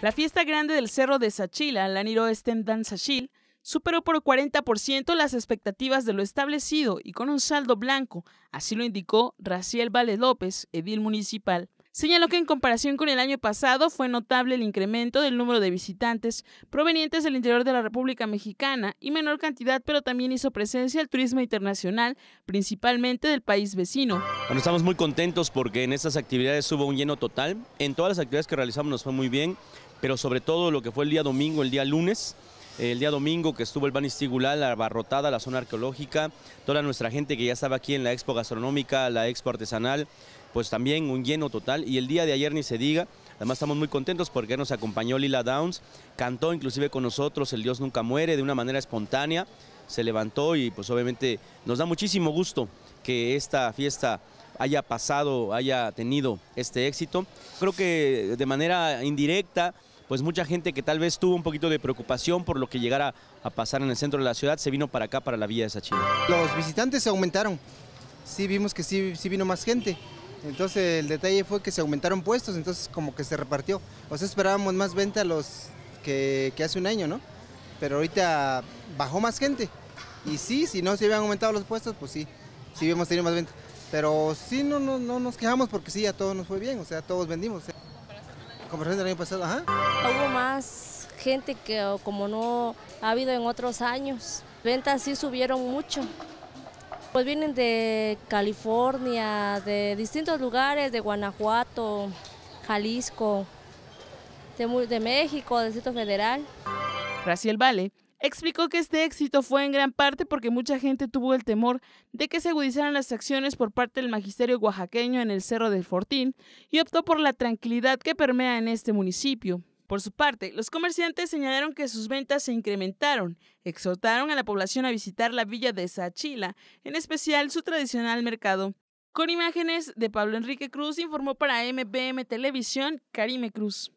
La fiesta grande del Cerro de Sachila, la Niroestem Dan Sachil, superó por 40% las expectativas de lo establecido y con un saldo blanco, así lo indicó Raciel Vale López, edil municipal. Señaló que en comparación con el año pasado fue notable el incremento del número de visitantes provenientes del interior de la República Mexicana y menor cantidad, pero también hizo presencia el turismo internacional, principalmente del país vecino. Bueno, estamos muy contentos porque en estas actividades hubo un lleno total. En todas las actividades que realizamos nos fue muy bien, pero sobre todo lo que fue el día domingo, el día lunes, el día domingo que estuvo el Banistigulal, la barrotada la zona arqueológica, toda nuestra gente que ya estaba aquí en la expo gastronómica, la expo artesanal, pues también un lleno total. Y el día de ayer ni se diga, además estamos muy contentos porque nos acompañó Lila Downs, cantó inclusive con nosotros El Dios Nunca Muere de una manera espontánea, se levantó y pues obviamente nos da muchísimo gusto que esta fiesta haya pasado, haya tenido este éxito. Creo que de manera indirecta, pues mucha gente que tal vez tuvo un poquito de preocupación por lo que llegara a pasar en el centro de la ciudad, se vino para acá, para la Villa de Sachi Los visitantes se aumentaron, sí vimos que sí, sí vino más gente. Entonces el detalle fue que se aumentaron puestos, entonces como que se repartió. O sea, esperábamos más venta los que, hace un año, ¿no? Pero ahorita bajó más gente. Y sí, si no se habían aumentado los puestos, pues sí, sí hubiéramos tenido más venta. Pero sí, no, no, no nos quejamos porque sí, a todos nos fue bien, o sea, todos vendimos. Comparación del año pasado, ajá. Hubo más gente que como no ha habido en otros años. Ventas sí subieron mucho. Pues vienen de California, de distintos lugares, de Guanajuato, Jalisco, de, México, del Distrito Federal. Raciel Vale explicó que este éxito fue en gran parte porque mucha gente tuvo el temor de que se agudizaran las acciones por parte del magisterio oaxaqueño en el Cerro del Fortín y optó por la tranquilidad que permea en este municipio. Por su parte, los comerciantes señalaron que sus ventas se incrementaron, exhortaron a la población a visitar la villa de Sachila, en especial su tradicional mercado. Con imágenes de Pablo Enrique Cruz informó para MBM Televisión Karime Cruz.